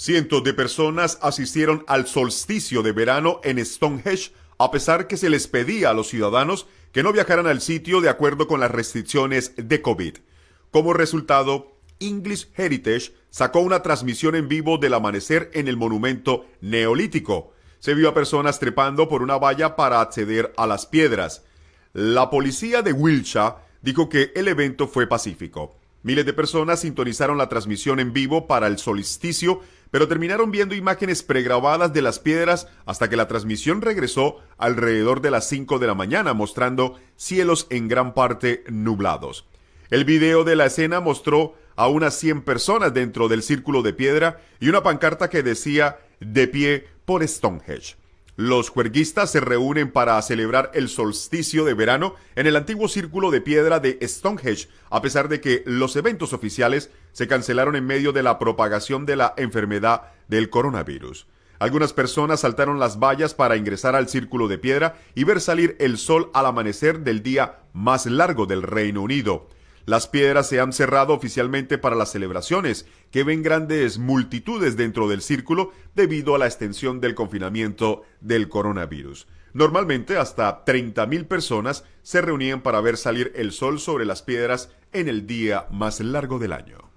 Cientos de personas asistieron al solsticio de verano en Stonehenge, a pesar que se les pedía a los ciudadanos que no viajaran al sitio de acuerdo con las restricciones de COVID. Como resultado, English Heritage sacó una transmisión en vivo del amanecer en el monumento neolítico. Se vio a personas trepando por una valla para acceder a las piedras. La policía de Wiltshire dijo que el evento fue pacífico. Miles de personas sintonizaron la transmisión en vivo para el solsticio pero terminaron viendo imágenes pregrabadas de las piedras hasta que la transmisión regresó alrededor de las 5 de la mañana, mostrando cielos en gran parte nublados. El video de la escena mostró a unas 100 personas dentro del círculo de piedra y una pancarta que decía de pie por Stonehenge. Los juerguistas se reúnen para celebrar el solsticio de verano en el antiguo círculo de piedra de Stonehenge, a pesar de que los eventos oficiales se cancelaron en medio de la propagación de la enfermedad del coronavirus. Algunas personas saltaron las vallas para ingresar al círculo de piedra y ver salir el sol al amanecer del día más largo del Reino Unido. Las piedras se han cerrado oficialmente para las celebraciones, que ven grandes multitudes dentro del círculo debido a la extensión del confinamiento del coronavirus. Normalmente hasta 30.000 personas se reunían para ver salir el sol sobre las piedras en el día más largo del año.